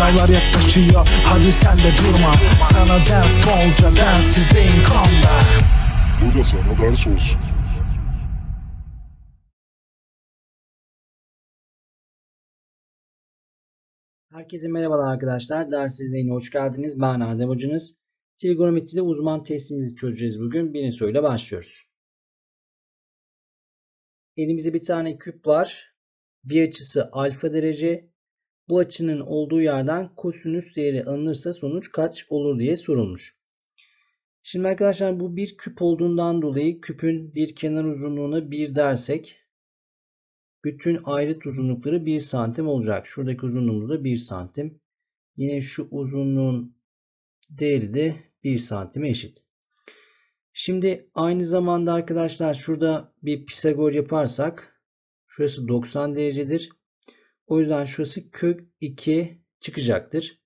Sınavlar yaklaşıyor hadi sen de durma Sana ders bolca densizdeyim kanla Bu da sana ders olsun Herkese merhabalar arkadaşlar. Ders izleyine hoş geldiniz. Ben Adem Hocanız. Trigonometride uzman testimizi çözeceğiz bugün. Birinci soruyla başlıyoruz. Elimizde bir tane küp var. Bir açısı alfa derece, bu açının olduğu yerden kosinüs değeri alınırsa sonuç kaç olur diye sorulmuş. Şimdi arkadaşlar bu bir küp olduğundan dolayı küpün bir kenar uzunluğuna 1 dersek bütün ayrıt uzunlukları 1 santim olacak. Şuradaki uzunluğumuz da 1 santim. Yine şu uzunluğun değeri de 1 santime eşit. Şimdi aynı zamanda arkadaşlar şurada bir Pisagor yaparsak şurası 90 derecedir. O yüzden şurası kök 2 çıkacaktır.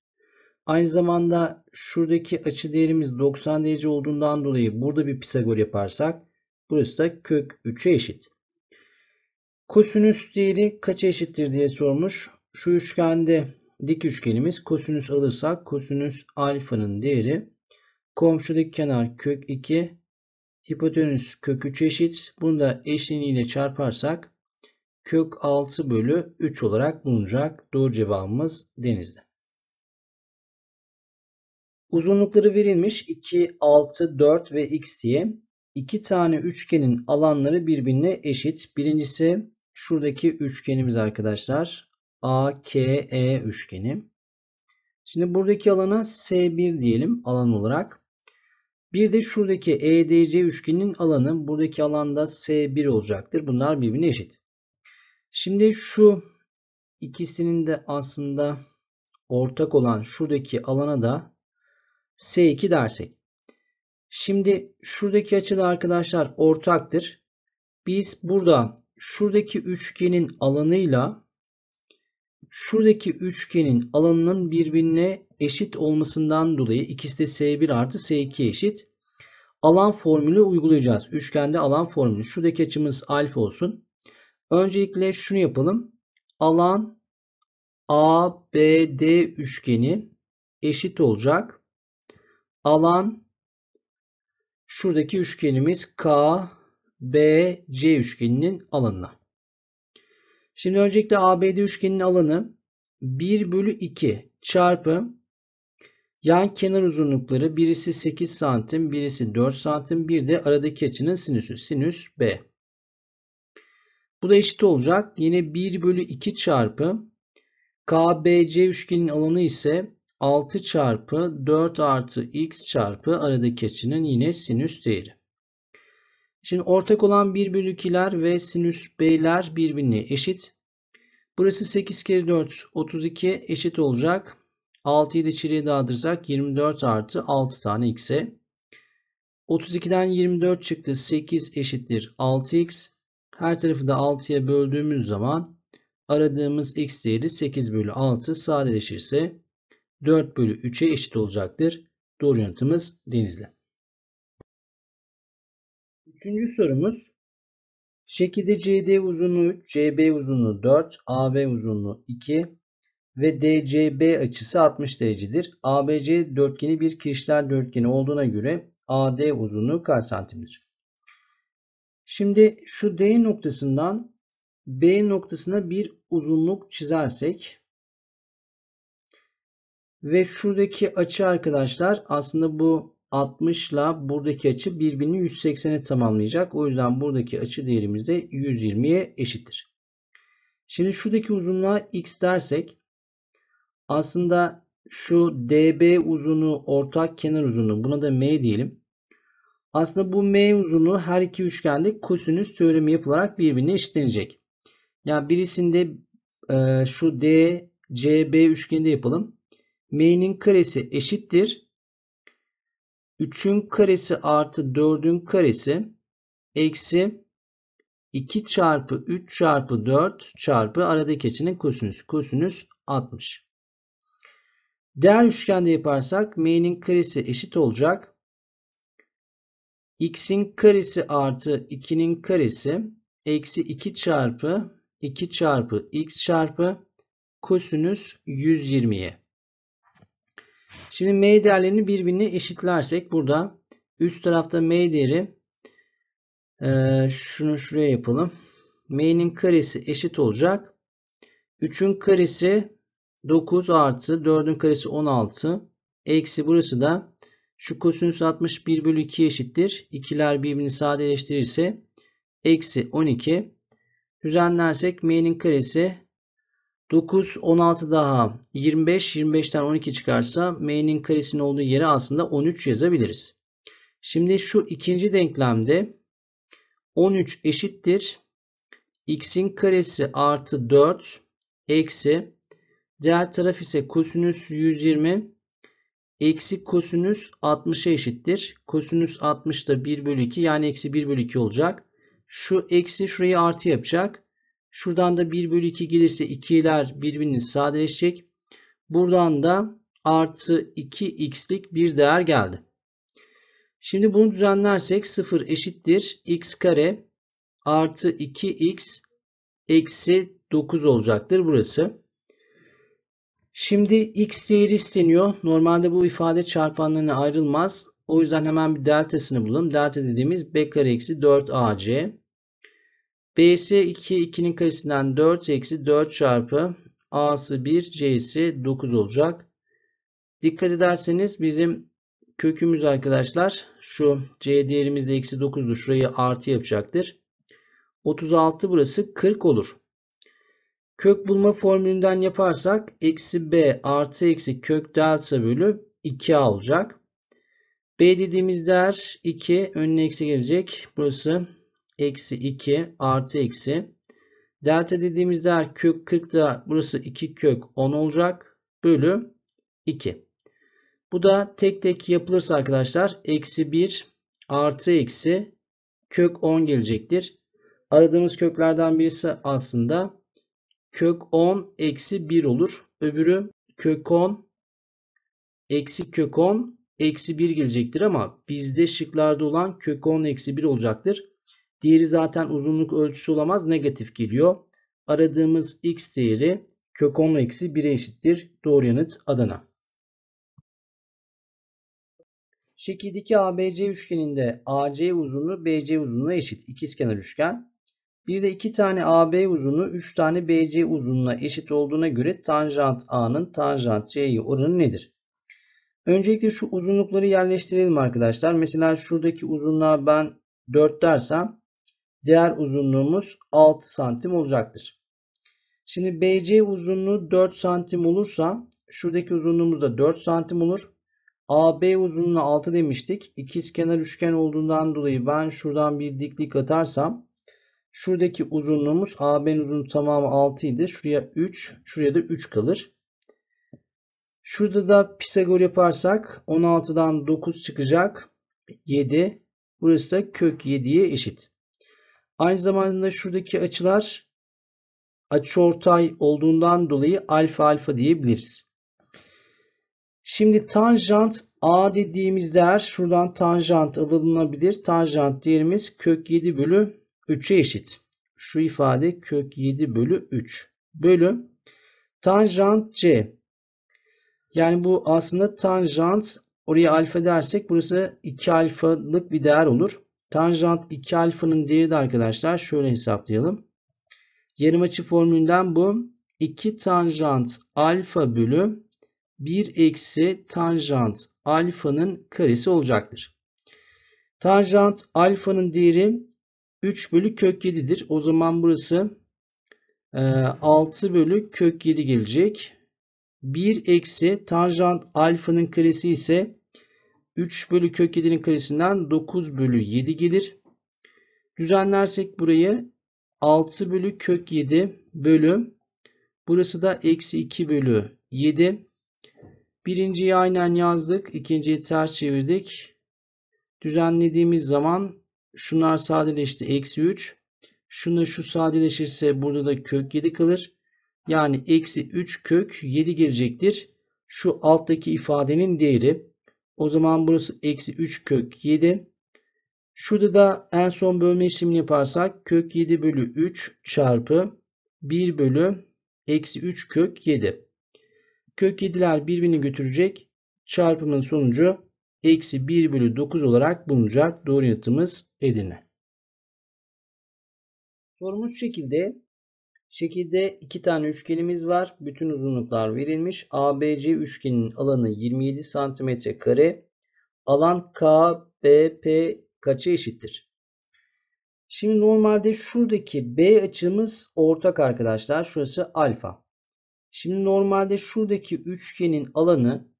Aynı zamanda şuradaki açı değerimiz 90 derece olduğundan dolayı burada bir Pisagor yaparsak burası da kök 3'e eşit. Kosinüs değeri kaça eşittir diye sormuş. Şu üçgende dik üçgenimiz kosinüs alırsak kosinüs alfanın değeri komşudaki kenar kök 2 hipotenüs kök 3 eşit. Bunu da eşleniğiyle çarparsak kök 6 bölü 3 olarak bulunacak. Doğru cevabımız denizde. Uzunlukları verilmiş 2, 6, 4 ve x diye İki tane üçgenin alanları birbirine eşit. Birincisi şuradaki üçgenimiz arkadaşlar. AKE üçgeni. Şimdi buradaki alana S1 diyelim alan olarak. Bir de şuradaki EDC üçgeninin alanı buradaki alanda S1 olacaktır. Bunlar birbirine eşit. Şimdi şu ikisinin de aslında ortak olan şuradaki alana da S2 dersek. Şimdi şuradaki açıda arkadaşlar ortaktır. Biz burada şuradaki üçgenin alanıyla şuradaki üçgenin alanının birbirine eşit olmasından dolayı ikisi de S1 artı S2 eşit. Alan formülü uygulayacağız. Üçgende alan formülü. Şuradaki açımız alfa olsun. Öncelikle şunu yapalım. Alan ABD üçgeni eşit olacak. Alan şuradaki üçgenimiz KBC üçgeninin alanına. Şimdi öncelikle ABD üçgeninin alanı 1 bölü 2 çarpı yan kenar uzunlukları birisi 8 santim, birisi 4 santim, bir de aradaki açının sinüsü. Sinüs B. Bu da eşit olacak. Yine 1 bölü 2 çarpı KBC üçgenin alanı ise 6 çarpı 4 artı x çarpı aradaki açının yine sinüs değeri. Şimdi ortak olan 1 bölü 2'ler ve sinüs b'ler birbirine eşit. Burası 8 kere 4 32 eşit olacak. 6'yı da içeriye dağıtırsak 24 artı 6 tane x'e. 32'den 24 çıktı 8 eşittir 6x. Her tarafı da 6'ya böldüğümüz zaman aradığımız x değeri 8 bölü 6 sadeleşirse 4 bölü 3'e eşit olacaktır. Doğru yanıtımız denizli. Üçüncü sorumuz. Şekilde CD uzunluğu 3, CB uzunluğu 4, AB uzunluğu 2 ve DCB açısı 60 derecedir. ABC dörtgeni bir kirişler dörtgeni olduğuna göre AD uzunluğu kaç santimdir? Şimdi şu D noktasından B noktasına bir uzunluk çizersek ve şuradaki açı arkadaşlar aslında bu 60 ile buradaki açı birbirini 180'e tamamlayacak. O yüzden buradaki açı değerimiz de 120'ye eşittir. Şimdi şuradaki uzunluğa x dersek aslında şu DB uzunluğu ortak kenar uzunluğu buna da m diyelim. Aslında bu M uzunluğu her iki üçgende kosinüs teoremi yapılarak birbirine eşitlenecek. Yani birisinde e, şu DCB üçgeninde yapalım. M'nin karesi eşittir. 3'ün karesi artı 4'ün karesi eksi 2 çarpı 3 çarpı 4 çarpı aradaki açının kosinüs. Kosinüs 60. Diğer üçgende yaparsak m'nin karesi eşit olacak x'in karesi artı 2'nin karesi eksi 2 çarpı 2 çarpı x çarpı kosinüs 120'ye. Şimdi m değerlerini birbirine eşitlersek burada üst tarafta m değeri e, şunu şuraya yapalım. m'nin karesi eşit olacak. 3'ün karesi 9 artı 4'ün karesi 16 eksi burası da şu kosinüs 61 bölü 2 eşittir. İkiler birbirini sadeleştirirse eksi 12. Düzenlersek m'nin karesi 9, 16 daha 25, 25'ten 12 çıkarsa m'nin karesinin olduğu yere aslında 13 yazabiliriz. Şimdi şu ikinci denklemde 13 eşittir. x'in karesi artı 4 eksi diğer taraf ise kosinüs 120 Eksi kosinüs 60'a eşittir. Kosinüs 60 da 1 bölü 2 yani eksi 1 bölü 2 olacak. Şu eksi şurayı artı yapacak. Şuradan da 1 bölü 2 gelirse 2'ler birbirini sadeleşecek. Buradan da artı 2x'lik bir değer geldi. Şimdi bunu düzenlersek 0 eşittir x kare artı 2x eksi 9 olacaktır burası. Şimdi x değeri isteniyor. Normalde bu ifade çarpanlarına ayrılmaz. O yüzden hemen bir deltasını bulalım. Delta dediğimiz b kare eksi 4ac. b'si 2, 2'nin karesinden 4 eksi 4 çarpı a'sı 1, c'si 9 olacak. Dikkat ederseniz bizim kökümüz arkadaşlar şu c değerimiz de eksi 9'du. Şurayı artı yapacaktır. 36 burası 40 olur. Kök bulma formülünden yaparsak eksi b artı eksi kök delta bölü 2 alacak. B dediğimiz değer 2 önüne eksi gelecek. Burası eksi 2 artı eksi. Delta dediğimiz değer kök 40 da burası 2 kök 10 olacak. Bölü 2. Bu da tek tek yapılırsa arkadaşlar eksi 1 artı eksi kök 10 gelecektir. Aradığımız köklerden birisi aslında kök 10 eksi 1 olur. Öbürü kök 10 eksi kök 10 eksi 1 gelecektir ama bizde şıklarda olan kök 10 eksi 1 olacaktır. Diğeri zaten uzunluk ölçüsü olamaz negatif geliyor. Aradığımız x değeri kök 10 eksi 1'e eşittir. Doğru yanıt Adana. Şekildeki ABC üçgeninde AC uzunluğu BC uzunluğuna eşit. İkizkenar üçgen. Bir de iki tane AB uzunu 3 tane BC uzununa eşit olduğuna göre tanjant A'nın tanjant C'ye oranı nedir? Öncelikle şu uzunlukları yerleştirelim arkadaşlar. Mesela şuradaki uzunluğa ben 4 dersem diğer uzunluğumuz 6 santim olacaktır. Şimdi BC uzunluğu 4 santim olursa şuradaki uzunluğumuz da 4 santim olur. AB uzunluğu 6 demiştik. İkizkenar üçgen olduğundan dolayı ben şuradan bir diklik atarsam Şuradaki uzunluğumuz AB'nin uzunluğu tamamı 6 idi. Şuraya 3, şuraya da 3 kalır. Şurada da Pisagor yaparsak 16'dan 9 çıkacak. 7. Burası da kök 7'ye eşit. Aynı zamanda şuradaki açılar açıortay olduğundan dolayı alfa alfa diyebiliriz. Şimdi tanjant A dediğimiz değer şuradan tanjant alınabilir. Tanjant değerimiz kök 7 bölü 3'e eşit. Şu ifade kök 7 bölü 3 bölü tanjant c. Yani bu aslında tanjant oraya alfa dersek burası 2 alfalık bir değer olur. Tanjant 2 alfanın değeri de arkadaşlar şöyle hesaplayalım. açı formülünden bu 2 tanjant alfa bölü 1 eksi tanjant alfanın karesi olacaktır. Tanjant alfanın değeri 3 bölü kök 7'dir. O zaman burası 6 e, bölü kök 7 gelecek. 1 eksi tanjant alfanın karesi ise 3 bölü kök 7'nin karesinden 9 bölü 7 gelir. Düzenlersek burayı 6 bölü kök 7 bölü burası da eksi 2 bölü 7. Birinciyi aynen yazdık. ikinciyi ters çevirdik. Düzenlediğimiz zaman Şunlar sadeleşti. Eksi 3. Şunu şu sadeleşirse burada da kök 7 kalır. Yani eksi 3 kök 7 girecektir. Şu alttaki ifadenin değeri. O zaman burası eksi 3 kök 7. Şurada da en son bölme işlemini yaparsak kök 7 bölü 3 çarpı 1 bölü eksi 3 kök 7. Kök 7'ler birbirini götürecek. Çarpımın sonucu eksi 1 bölü 9 olarak bulunacak. Doğru yanıtımız Edirne. Sorumuz şekilde Şekilde iki tane üçgenimiz var. Bütün uzunluklar verilmiş. ABC üçgeninin alanı 27 cm kare. Alan KBP kaça eşittir? Şimdi normalde şuradaki B açımız ortak arkadaşlar. Şurası alfa. Şimdi normalde şuradaki üçgenin alanı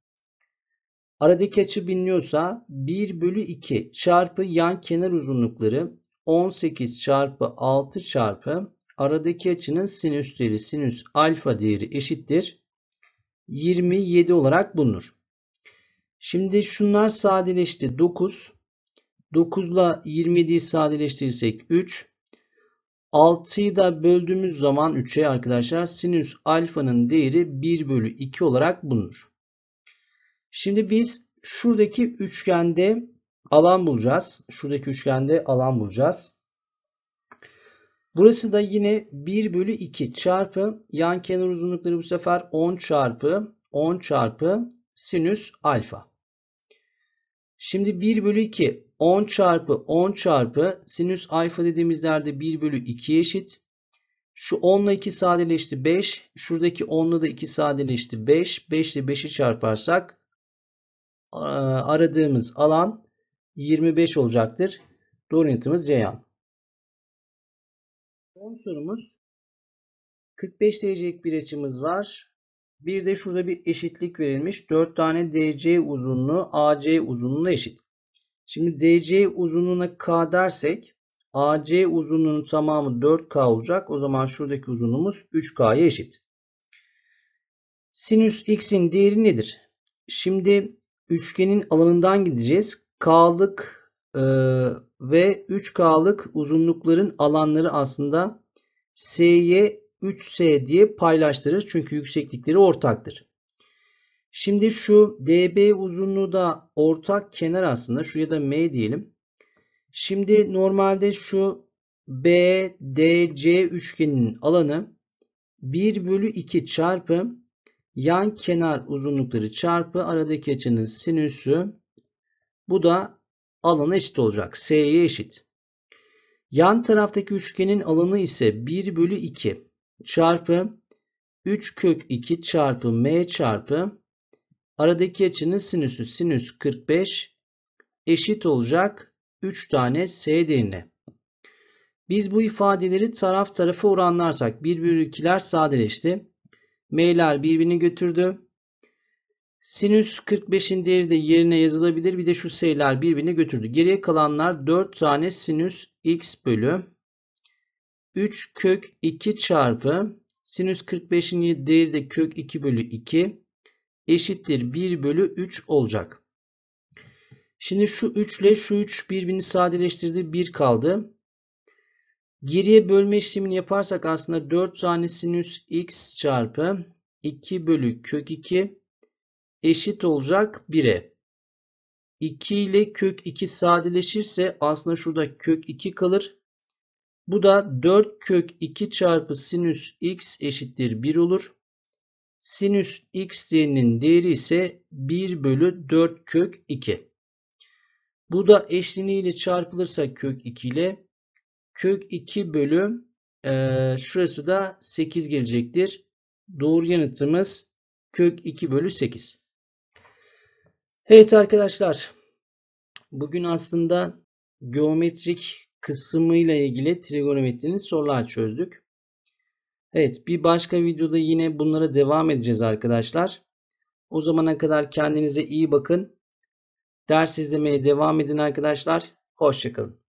Aradaki açı biliniyorsa 1 bölü 2 çarpı yan kenar uzunlukları 18 çarpı 6 çarpı aradaki açının sinüs değeri sinüs alfa değeri eşittir 27 olarak bulunur. Şimdi şunlar sadeleşti 9. 9 ile 27'yi sadeleştirirsek 3. 6'yı da böldüğümüz zaman 3'e arkadaşlar sinüs alfanın değeri 1 bölü 2 olarak bulunur. Şimdi biz şuradaki üçgende alan bulacağız. Şuradaki üçgende alan bulacağız. Burası da yine 1 bölü 2 çarpı yan kenar uzunlukları bu sefer 10 çarpı 10 çarpı sinüs alfa. Şimdi 1 bölü 2 10 çarpı 10 çarpı sinüs alfa dediğimiz yerde 1 bölü 2 eşit. Şu 10 ile 2 sadeleşti 5. Şuradaki 10 ile de 2 sadeleşti 5. 5 ile 5'i çarparsak e, aradığımız alan 25 olacaktır. Doğru yanıtımız Ceyhan. Son sorumuz 45 derecelik bir açımız var. Bir de şurada bir eşitlik verilmiş. 4 tane DC uzunluğu AC uzunluğuna eşit. Şimdi DC uzunluğuna K dersek AC uzunluğunun tamamı 4K olacak. O zaman şuradaki uzunluğumuz 3K'ya eşit. Sinüs x'in değeri nedir? Şimdi üçgenin alanından gideceğiz. K'lık e, ve 3K'lık uzunlukların alanları aslında S'ye 3S diye paylaştırır. Çünkü yükseklikleri ortaktır. Şimdi şu DB uzunluğu da ortak kenar aslında. Şuraya da M diyelim. Şimdi normalde şu BDC üçgeninin alanı 1 bölü 2 çarpı yan kenar uzunlukları çarpı aradaki açının sinüsü bu da alana eşit olacak. S'ye eşit. Yan taraftaki üçgenin alanı ise 1 bölü 2 çarpı 3 kök 2 çarpı m çarpı aradaki açının sinüsü sinüs 45 eşit olacak 3 tane s değerine. Biz bu ifadeleri taraf tarafa oranlarsak 1 bölü 2'ler sadeleşti. M'ler birbirini götürdü. Sinüs 45'in değeri de yerine yazılabilir. Bir de şu S'ler birbirini götürdü. Geriye kalanlar 4 tane sinüs x bölü 3 kök 2 çarpı sinüs 45'in değeri de kök 2 bölü 2 eşittir 1 bölü 3 olacak. Şimdi şu 3 ile şu 3 birbirini sadeleştirdi 1 kaldı. Geriye bölme işlemini yaparsak aslında 4 tane sinüs x çarpı 2 bölü kök 2 eşit olacak 1'e. 2 ile kök 2 sadeleşirse aslında şurada kök 2 kalır. Bu da 4 kök 2 çarpı sinüs x eşittir 1 olur. Sinüs x değerinin değeri ise 1 bölü 4 kök 2. Bu da eşleniğiyle çarpılırsa kök 2 ile Kök 2 bölü e, şurası da 8 gelecektir. Doğru yanıtımız kök 2 bölü 8. Evet arkadaşlar. Bugün aslında geometrik kısmıyla ilgili trigonometrinin sorular çözdük. Evet bir başka videoda yine bunlara devam edeceğiz arkadaşlar. O zamana kadar kendinize iyi bakın. Ders izlemeye devam edin arkadaşlar. Hoşçakalın.